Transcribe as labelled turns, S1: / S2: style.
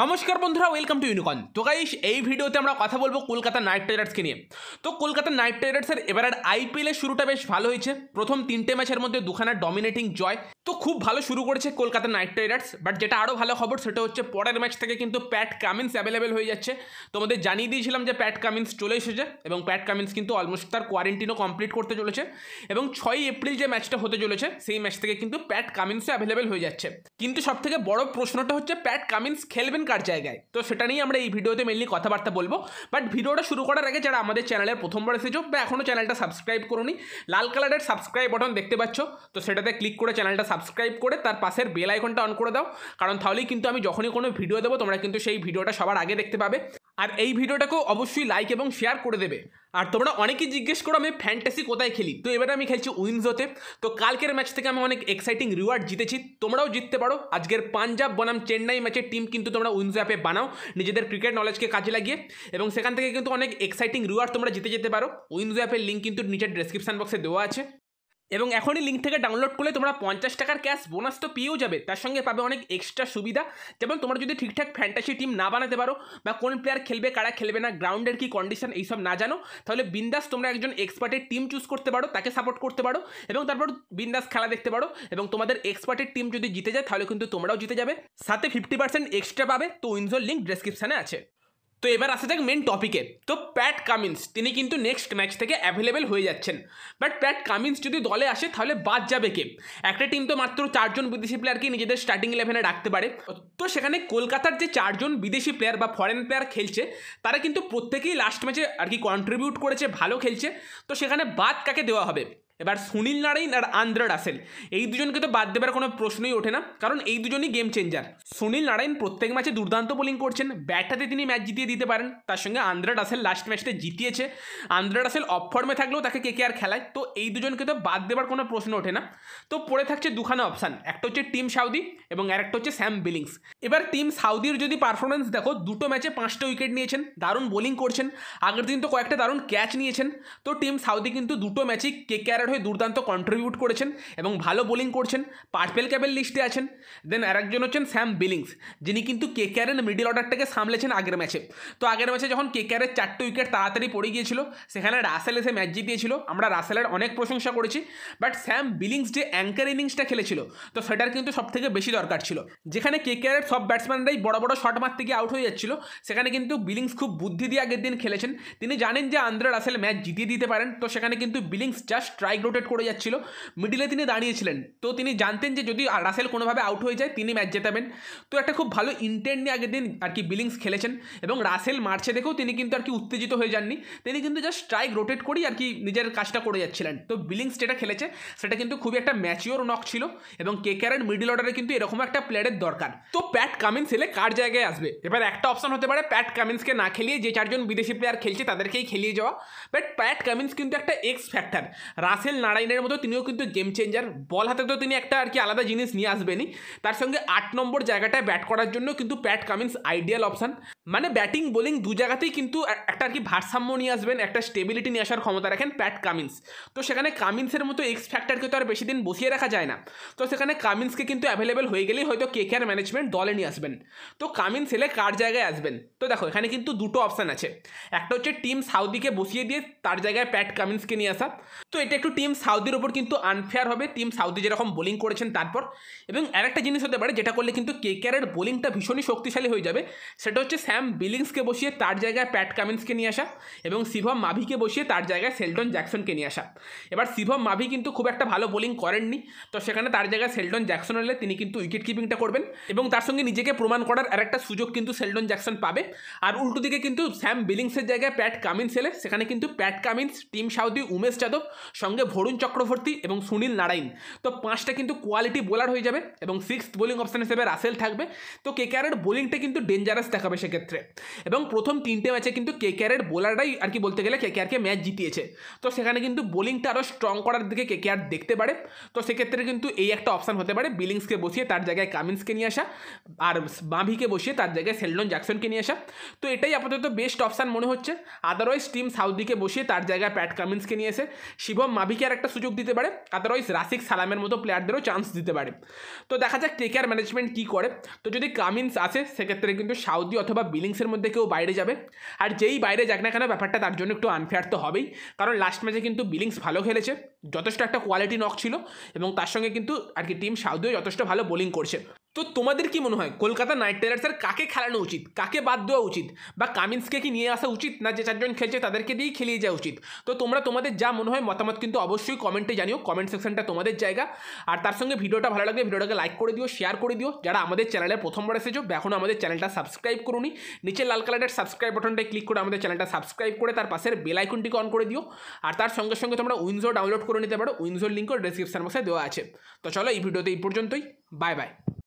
S1: নমস্কার বন্ধুরা welcome to ইউনিকন তো গাইস এই ভিডিওতে আমরা কথা বলবো কলকাতা নাইট রাইডার্সকে নিয়ে তো কলকাতা নাইট রাইডার্সের এবারের আইপিএলের শুরুটা বেশ ভালো হয়েছে প্রথম তিনটে ম্যাচের মধ্যে দুখানা ডমিনেটিং জয় তো খুব ভালো শুরু করেছে কলকাতা নাইট রাইডার্স বাট যেটা আরও ভালো খবর সেটা হচ্ছে পরের ম্যাচ থেকে কিন্তু প্যাট কামিন্স অ্যাভেলেবেল হয়ে যাচ্ছে তোমাদের জানিয়ে দিয়েছিলাম যে প্যাট কামিন্স চলে এসেছে এবং প্যাট কামিন্স কিন্তু অলমোস্ট তার কোয়ারেন্টিনও কমপ্লিট করতে চলেছে এবং ছয়ই এপ্রিল যে ম্যাচটা হতে চলেছে সেই ম্যাচ থেকে কিন্তু প্যাট কামিন্সও অ্যাভেলেবেল হয়ে যাচ্ছে কিন্তু সব থেকে বড় প্রশ্নটা হচ্ছে প্যাট কামিন্স খেলবেন কার জায়গায় তো সেটা নিয়ে আমরা এই ভিডিওতে মেনলি কথাবার্তা বলবো বাট ভিডিওটা শুরু করার আগে যারা আমাদের চ্যানেলের প্রথমবার এসেছো বা এখনও চ্যানেলটা সাবস্ক্রাইব করুনি লাল কালারের সাবস্ক্রাইব বাটন দেখতে পাচ্ছ তো সেটাতে ক্লিক করে চ্যানেলটা সাবস্ক্রাইব করে তার পাশের বেল আইকনটা অন করে দাও কারণ তাহলেই কিন্তু আমি যখনই কোনো ভিডিও দেবো তোমরা কিন্তু সেই ভিডিওটা সবার আগে দেখতে পাবে আর এই ভিডিওটাকেও অবশ্যই লাইক এবং শেয়ার করে দেবে আর তোমরা অনেকেই জিজ্ঞেস করো আমি ফ্যান্টাসি কোথায় খেলি তো এবারে আমি খেলছি উইন্সোতে তো কালকের ম্যাচ থেকে আমি অনেক এক্সাইটিং রিওয়ার্ড জিতেছি তোমরাও জিততে পারো আজকের পাঞ্জাব বনাম চেন্নাই ম্যাচের টিম কিন্তু তোমরা উইন্সো অ্যাপে বানাও নিজেদের ক্রিকেট নলেজকে কাজে লাগিয়ে এবং সেখান থেকে কিন্তু অনেক এক্সাইটিং রিওয়ার্ড তোমরা জিতে যেতে পারো উইন্সো অ্যাপের লিঙ্ক কিন্তু নিচের ডেসক্রিপশন বক্সে দেওয়া আছে এবং এখনই লিঙ্ক থেকে ডাউনলোড করলে তোমরা পঞ্চাশ টাকার ক্যাশ বোনাস তো পেয়েও যাবে তার সঙ্গে পাবে অনেক এক্সট্রা সুবিধা যেমন তোমরা যদি ঠিকঠাক ফ্যান্টাসি টিম না বানাতে পারো বা কোন প্লেয়ার খেলবে কারা খেলবে না গ্রাউন্ডের কি কন্ডিশন এইসব না জানো তাহলে বিন্দাস তোমরা একজন এক্সপার্টের টিম চুজ করতে পারো তাকে সাপোর্ট করতে পারো এবং তারপর বিন্দাস খেলা দেখতে পারো এবং তোমাদের এক্সপার্টের টিম যদি জিতে যায় তাহলে কিন্তু তোমরাও জিতে যাবে সাথে ফিফটি পার্সেন্ট এক্সট্রা পাবে তো উইন্সোর লিঙ্ক ডেসক্রিপশানে আছে তো এবার আসা যাক মেন টপিকে তো প্যাট কামিন্স তিনি কিন্তু নেক্সট ম্যাচ থেকে অ্যাভেলেবেল হয়ে যাচ্ছেন বাট প্যাট কামিন্স যদি দলে আসে তাহলে বাদ যাবে কে একটা টিম তো মাত্র চারজন বিদেশি প্লেয়ারকে নিজেদের স্টার্টিং ইলেভেনে রাখতে পারে তো সেখানে কলকাতার যে চারজন বিদেশি প্লেয়ার বা ফরেন প্লেয়ার খেলছে তারা কিন্তু প্রত্যেকেই লাস্ট ম্যাচে আর কি কন্ট্রিবিউট করেছে ভালো খেলছে তো সেখানে বাদ কাকে দেওয়া হবে এবার সুনীল নারাইন আর আন্দ্র রাসেল এই দুজনকে তো বাদ দেবার কোনো প্রশ্নই ওঠে না কারণ এই দুজনই গেম চেঞ্জার সুনীল নারায়ণ প্রত্যেক ম্যাচে দুর্দান্ত বোলিং করছেন ব্যাটটাতে তিনি ম্যাচ জিতিয়ে দিতে পারেন তার সঙ্গে আন্দ্রা রাসেল লাস্ট ম্যাচটা জিতিয়েছে আন্দ্রা রাসেল অফ ফর্মে থাকলেও তাকে কে কে আর খেলায় তো এই দুজনকে তো বাদ দেবার কোনো প্রশ্ন ওঠে না তো পড়ে থাকছে দুখানা অপশান একটা হচ্ছে টিম সাউদি এবং আরেকটা হচ্ছে স্যাম বিলিংস এবার টিম সাউদির যদি পারফরমেন্স দেখো দুটো ম্যাচে পাঁচটা উইকেট নিয়েছেন দারুণ বোলিং করছেন আগের দিন তো কয়েকটা দারুণ ক্যাচ নিয়েছেন তো টিম সাউদি কিন্তু দুটো ম্যাচেই কে কে আর ব্যাটার হয়ে দুর্দান্ত কন্ট্রিবিউট করেছেন এবং ভালো বোলিং করছেন পার্পেল ক্যাবেল লিস্টে আছেন দেন আরেকজন হচ্ছেন স্যাম বিলিংস যিনি কিন্তু কে ক্যারের মিডিল অর্ডারটাকে সামলেছেন আগের ম্যাচে তো আগের ম্যাচে যখন কে ক্যারের চারটে উইকেট তাড়াতাড়ি পড়ে গিয়েছিল সেখানে রাসেল এসে ম্যাচ জিতিয়েছিল আমরা রাসেলের অনেক প্রশংসা করেছি বাট স্যাম বিলিংস যে অ্যাঙ্কার ইনিংসটা খেলেছিল তো সেটার কিন্তু সব থেকে বেশি দরকার ছিল যেখানে কে ক্যারের সব ব্যাটসম্যানরাই বড় বড় শট মারতে গিয়ে আউট হয়ে যাচ্ছিল সেখানে কিন্তু বিলিংস খুব বুদ্ধি দিয়ে আগের দিন খেলেছেন তিনি জানেন যে আন্দ্রে রাসেল ম্যাচ জিতিয়ে দিতে পারেন তো সেখানে কিন্তু Billings just try strike rotate করে যাচ্ছিল মিডিলে তিনি দাঁড়িয়েছিলেন তো তিনি জানতেন যে যদি রাসেল কোনোভাবে আউট হয়ে যায় তিনি ম্যাচ জেতাবেন তো একটা খুব ভালো ইন্টেন্ট নিয়ে আগের দিন আর কি বিলিংস খেলেছেন এবং রাসেল মারছে দেখেও তিনি কিন্তু আর কি উত্তেজিত হয়ে যাননি তিনি কিন্তু জাস্ট স্ট্রাইক রোটেট করি আর কি নিজের কাজটা করে যাচ্ছিলেন তো বিলিংস যেটা খেলেছে সেটা কিন্তু খুবই একটা ম্যাচিওর নক ছিল এবং কে কেকেআরের মিডিল অর্ডারে কিন্তু এরকম একটা প্লেয়ারের দরকার তো প্যাট কামিন্স এলে কার জায়গায় আসবে এবার একটা অপশন হতে পারে প্যাট কামিন্সকে না খেলিয়ে যে চারজন বিদেশি প্লেয়ার খেলছে তাদেরকেই খেলিয়ে যাওয়া বাট প্যাট কামিন্স কিন্তু একটা এক্স ফ্যাক্টর রাসেল রাসেল নারায়ণের মতো তিনিও কিন্তু গেম চেঞ্জার বল হাতে তো তিনি একটা আর কি আলাদা জিনিস নিয়ে আসবেনই তার সঙ্গে আট নম্বর জায়গাটায় ব্যাট করার জন্য কিন্তু প্যাট কামিন্স আইডিয়াল অপশান মানে ব্যাটিং বোলিং দু জায়গাতেই কিন্তু একটা আর কি ভারসাম্য নিয়ে আসবেন একটা স্টেবিলিটি নিয়ে আসার ক্ষমতা রাখেন প্যাট কামিন্স তো সেখানে কামিন্সের মতো এক্স ফ্যাক্টরকে তো আর বেশি দিন বসিয়ে রাখা যায় না তো সেখানে কামিন্সকে কিন্তু অ্যাভেলেবেল হয়ে গেলেই হয়তো কে কেয়ার ম্যানেজমেন্ট দলে নিয়ে আসবেন তো কামিন্স এলে কার জায়গায় আসবেন তো দেখো এখানে কিন্তু দুটো অপশান আছে একটা হচ্ছে টিম সাউদিকে বসিয়ে দিয়ে তার জায়গায় প্যাট কামিন্সকে নিয়ে আসা তো এটা একটু টিম সাউদির ওপর কিন্তু আনফেয়ার হবে টিম সাউদি যেরকম বোলিং করেছেন তারপর এবং আরেকটা জিনিস হতে পারে যেটা করলে কিন্তু কে কেয়ারের বোলিংটা ভীষণই শক্তিশালী হয়ে যাবে সেটা হচ্ছে স্যাম বিলিংসকে বসিয়ে তার জায়গায় প্যাট কামিন্সকে নিয়ে আসা এবং শিভম মাভিকে বসিয়ে তার জায়গায় সেলটন জ্যাকসনকে নিয়ে আসা এবার শিভম মাভি কিন্তু খুব একটা ভালো বোলিং করেননি তো সেখানে তার জায়গায় সেলটন জ্যাকসন এলে তিনি কিন্তু উইকেট কিপিংটা করবেন এবং তার সঙ্গে নিজেকে প্রমাণ করার আর একটা সুযোগ কিন্তু সেলটন জ্যাকসন পাবে আর উল্টো দিকে কিন্তু স্যাম বিলিংসের জায়গায় প্যাট কামিন্স এলে সেখানে কিন্তু Pat Cummins Tim Southee Umesh Yadav সঙ্গে ভরুণ চক্রবর্তী এবং সুনীল নারায়ণ তো পাঁচটা কিন্তু কোয়ালিটি বোলার হয়ে যাবে এবং সিক্স বোলিং অপশান হিসেবে রাসেল থাকবে তো কেকেআরের বোলিংটা কিন্তু ডেঞ্জারাস দেখাবে সেক্ষেত্রে ক্ষেত্রে এবং প্রথম তিনটে ম্যাচে কিন্তু কে কেয়ারের বোলাররাই আর কি বলতে গেলে কে কেয়ারকে ম্যাচ জিতিয়েছে তো সেখানে কিন্তু বোলিংটা আরও স্ট্রং করার দিকে কে কেয়ার দেখতে পারে তো সেক্ষেত্রে কিন্তু এই একটা অপশান হতে পারে বিলিংসকে বসিয়ে তার জায়গায় কামিন্সকে নিয়ে আসা আর বাঁভিকে বসিয়ে তার জায়গায় সেলডন জ্যাকসনকে নিয়ে আসা তো এটাই আপাতত বেস্ট অপশান মনে হচ্ছে আদারওয়াইজ টিম সাউদিকে বসিয়ে তার জায়গায় প্যাট কামিন্সকে নিয়ে এসে শিবম মাভিকে আর একটা সুযোগ দিতে পারে আদারওয়াইজ রাসিক সালামের মতো প্লেয়ারদেরও চান্স দিতে পারে তো দেখা যাক কে কেয়ার ম্যানেজমেন্ট কী করে তো যদি কামিন্স আসে সেক্ষেত্রে কিন্তু সাউদি অথবা বিলিংসের মধ্যে কেউ বাইরে যাবে আর যেই বাইরে যাক না কেন ব্যাপারটা তার জন্য একটু আনফেয়ার তো হবেই কারণ লাস্ট ম্যাচে কিন্তু বিলিংস ভালো খেলেছে যথেষ্ট একটা কোয়ালিটি নক ছিল এবং তার সঙ্গে কিন্তু আর কি টিম সাউদিও যথেষ্ট ভালো বোলিং করছে তো তোমাদের কি মনে হয় কলকাতা নাইট রাইডার্সের কাকে খেলানো উচিত কাকে বাদ দেওয়া উচিত বা কামিন্সকে কি নিয়ে আসা উচিত না যে চারজন খেলছে তাদেরকে দিয়েই খেলিয়ে যাওয়া উচিত তো তোমরা তোমাদের যা মনে হয় মতামত কিন্তু অবশ্যই কমেন্টে জানিও কমেন্ট সেকশনটা তোমাদের জায়গা আর তার সঙ্গে ভিডিওটা ভালো লাগলে ভিডিওটাকে লাইক করে দিও শেয়ার করে দিও যারা আমাদের চ্যানেলে প্রথমবার এসেছো এখনও আমাদের চ্যানেলটা সাবস্ক্রাইব করুনি নিচে লাল কালারের সাবস্ক্রাইব বাটনটায় ক্লিক করে আমাদের চ্যানেলটা সাবস্ক্রাইব করে তার পাশের বেল আইকনটিকে অন করে দিও আর তার সঙ্গে সঙ্গে তোমরা উইন্ডো ডাউনলোড করে নিতে পারো উইন্ডোর লিঙ্কও ডেসক্রিপশন বক্সে দেওয়া আছে তো চলো এই ভিডিওতে এই পর্যন্তই বাই বাই